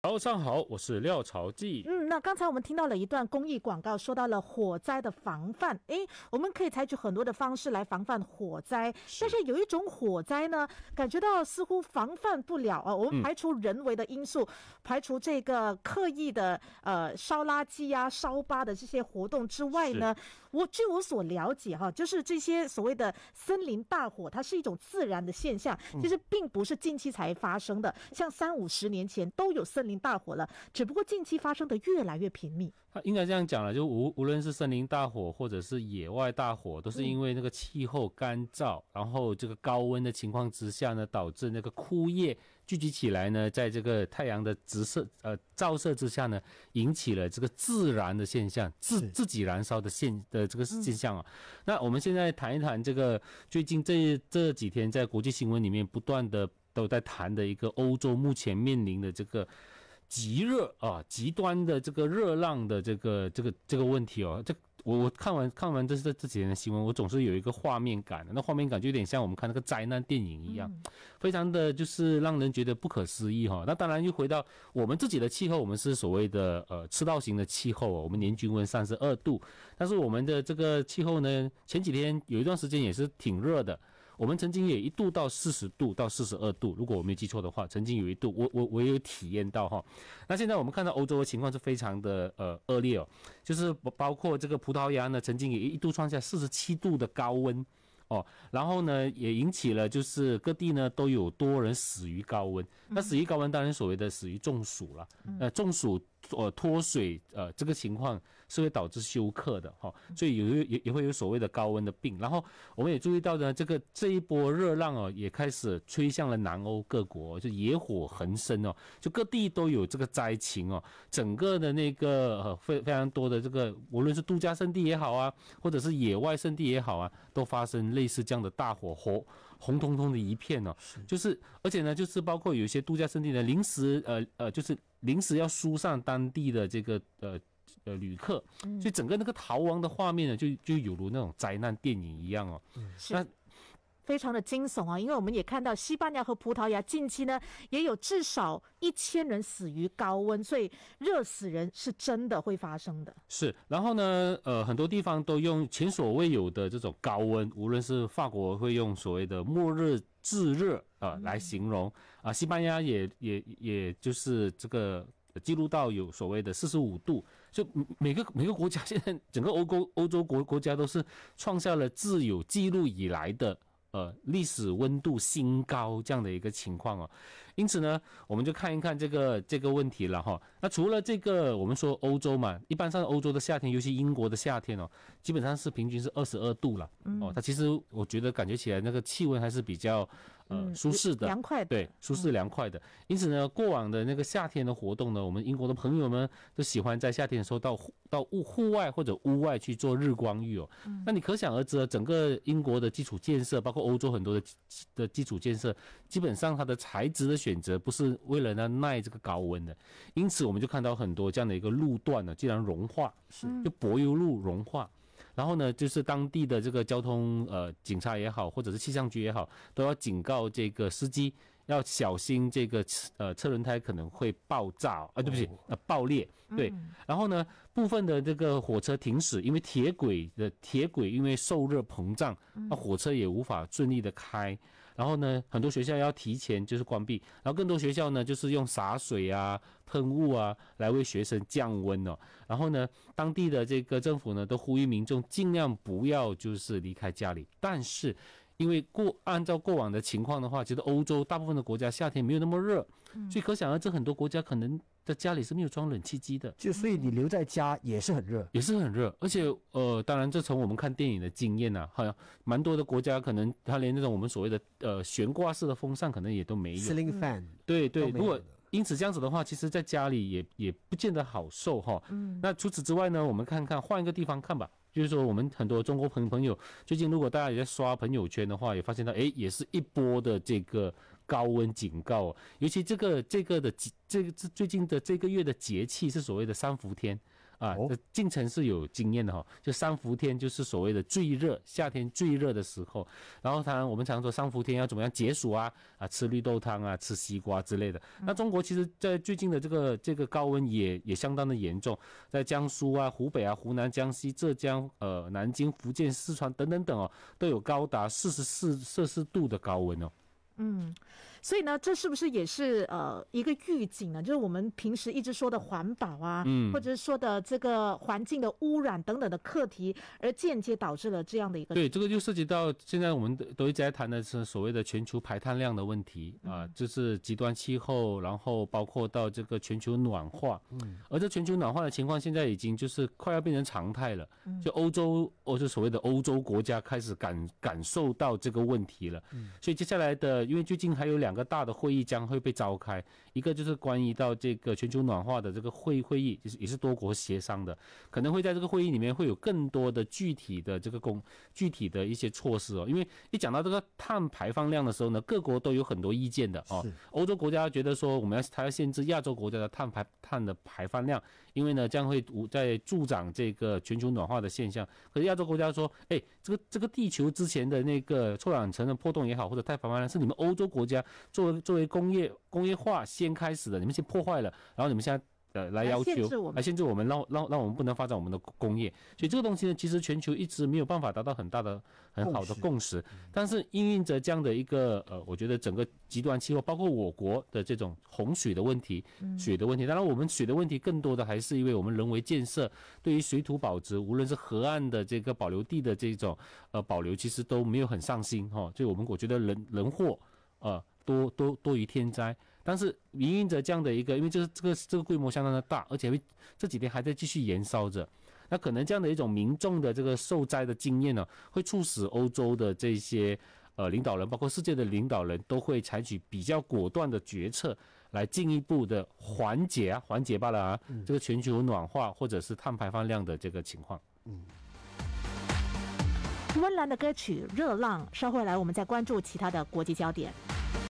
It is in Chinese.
早上好，我是廖朝记。嗯，那刚才我们听到了一段公益广告，说到了火灾的防范。诶，我们可以采取很多的方式来防范火灾，但是有一种火灾呢，感觉到似乎防范不了啊。我们排除人为的因素，排除这个刻意的呃烧垃圾呀、烧吧的这些活动之外呢。我据我所了解哈，就是这些所谓的森林大火，它是一种自然的现象，其实并不是近期才发生的，像三五十年前都有森林大火了，只不过近期发生的越来越频密。应该这样讲了，就无无论是森林大火或者是野外大火，都是因为那个气候干燥，然后这个高温的情况之下呢，导致那个枯叶聚集起来呢，在这个太阳的直射呃照射之下呢，引起了这个自燃的现象，自自己燃烧的现的这个现象啊。那我们现在谈一谈这个最近这这几天在国际新闻里面不断的都在谈的一个欧洲目前面临的这个。极热啊，极端的这个热浪的这个这个这个问题哦，这我我看完看完这这这几天的新闻，我总是有一个画面感，那画面感就有点像我们看那个灾难电影一样，非常的就是让人觉得不可思议哈。那当然又回到我们自己的气候，我们是所谓的呃赤道型的气候，我们年均温三十二度，但是我们的这个气候呢，前几天有一段时间也是挺热的。我们曾经也一度到四十度到四十二度，如果我没记错的话，曾经有一度我我我也有体验到哈。那现在我们看到欧洲的情况是非常的呃恶劣哦，就是包括这个葡萄牙呢，曾经也一度创下四十七度的高温哦，然后呢也引起了就是各地呢都有多人死于高温，那死于高温当然所谓的死于中暑了，呃中暑。呃，脱水，呃，这个情况是会导致休克的哈，所以有也也会有所谓的高温的病。然后我们也注意到呢，这个这一波热浪哦，也开始吹向了南欧各国，就野火横生哦，就各地都有这个灾情哦，整个的那个呃非非常多的这个，无论是度假胜地也好啊，或者是野外胜地也好啊，都发生类似这样的大火火。红彤彤的一片哦，就是，而且呢，就是包括有一些度假胜地呢，临时呃呃，就是临时要疏散当地的这个呃呃旅客，所以整个那个逃亡的画面呢，就就犹如那种灾难电影一样哦。那。非常的惊悚啊，因为我们也看到西班牙和葡萄牙近期呢也有至少一千人死于高温，所以热死人是真的会发生的是。然后呢，呃，很多地方都用前所未有的这种高温，无论是法国会用所谓的“末日炙热”啊来形容啊，西班牙也也也就是这个记录到有所谓的四十五度，就每个每个国家 现在整个欧洲欧洲国国家都是创下了自有记录以来的。呃，历史温度新高这样的一个情况哦，因此呢，我们就看一看这个这个问题了哈。那除了这个，我们说欧洲嘛，一般上欧洲的夏天，尤其英国的夏天哦，基本上是平均是二十二度了哦。它其实我觉得感觉起来那个气温还是比较。嗯，舒适的凉快，的，对，舒适凉快的。因此呢，过往的那个夏天的活动呢，我们英国的朋友们都喜欢在夏天的时候到到户户外或者屋外去做日光浴哦。那你可想而知啊，整个英国的基础建设，包括欧洲很多的的基础建设，基本上它的材质的选择不是为了呢耐这个高温的。因此，我们就看到很多这样的一个路段呢，竟然融化，是就柏油路融化。然后呢，就是当地的这个交通，呃，警察也好，或者是气象局也好，都要警告这个司机要小心，这个呃，车轮胎可能会爆炸，啊，对不起，呃，爆裂，对。然后呢，部分的这个火车停驶，因为铁轨的铁轨因为受热膨胀，那火车也无法顺利的开。然后呢，很多学校要提前就是关闭，然后更多学校呢就是用洒水啊、喷雾啊来为学生降温哦。然后呢，当地的这个政府呢都呼吁民众尽量不要就是离开家里。但是，因为过按照过往的情况的话，其实欧洲大部分的国家夏天没有那么热，所以可想而知很多国家可能。在家里是没有装冷气机的，就所以你留在家也是很热，也是很热。而且呃，当然这从我们看电影的经验呐，好像蛮多的国家可能他连那种我们所谓的呃悬挂式的风扇可能也都没有。l i n g fan。对对，如果因此这样子的话，其实在家里也也不见得好受哈。嗯。那除此之外呢，我们看看换一个地方看吧。就是说，我们很多中国朋朋友最近如果大家也在刷朋友圈的话，也发现到哎，也是一波的这个。高温警告，尤其这个这个的这个这最近的这个月的节气是所谓的三伏天，啊，进城是有经验的哈，就三伏天就是所谓的最热，夏天最热的时候，然后他我们常说三伏天要怎么样解暑啊，啊，吃绿豆汤啊，吃西瓜之类的。那中国其实在最近的这个这个高温也也相当的严重，在江苏啊、湖北啊、湖南、江西、浙江、呃南京、福建、四川等等等哦，都有高达四十四摄氏度的高温哦。嗯，所以呢，这是不是也是呃一个预警呢？就是我们平时一直说的环保啊，嗯，或者是说的这个环境的污染等等的课题，而间接导致了这样的一个。对，这个就涉及到现在我们都一直在谈的是所谓的全球排碳量的问题啊，就是极端气候，然后包括到这个全球暖化。嗯。而这全球暖化的情况现在已经就是快要变成常态了。嗯。就欧洲，欧就所谓的欧洲国家开始感感受到这个问题了。嗯。所以接下来的。因为最近还有两个大的会议将会被召开，一个就是关于到这个全球暖化的这个会议，会议就是也是多国协商的，可能会在这个会议里面会有更多的具体的这个工具体的一些措施哦。因为一讲到这个碳排放量的时候呢，各国都有很多意见的哦。欧洲国家觉得说我们要它要限制亚洲国家的碳排碳的排放量。因为呢，将会在助长这个全球暖化的现象。可是亚洲国家说：“哎，这个这个地球之前的那个臭氧层的破洞也好，或者太频繁了，是你们欧洲国家作为作为工业工业化先开始的，你们先破坏了，然后你们现在。”来要求，来限制我们，让让让我们不能发展我们的工业。所以这个东西呢，其实全球一直没有办法达到很大的、很好的共识。但是，因应着这样的一个呃，我觉得整个极端气候，包括我国的这种洪水的问题、水的问题。当然，我们水的问题更多的还是因为我们人为建设对于水土保值，无论是河岸的这个保留地的这种呃保留，其实都没有很上心哈。所以我们我觉得人人祸呃多多多于天灾。但是，营运着这样的一个，因为这个这个这个规模相当的大，而且会这几天还在继续燃烧着。那可能这样的一种民众的这个受灾的经验呢，会促使欧洲的这些呃领导人，包括世界的领导人都会采取比较果断的决策，来进一步的缓解缓解罢了啊，这个全球暖化或者是碳排放量的这个情况。嗯。温岚的歌曲《热浪》，稍后来，我们再关注其他的国际焦点。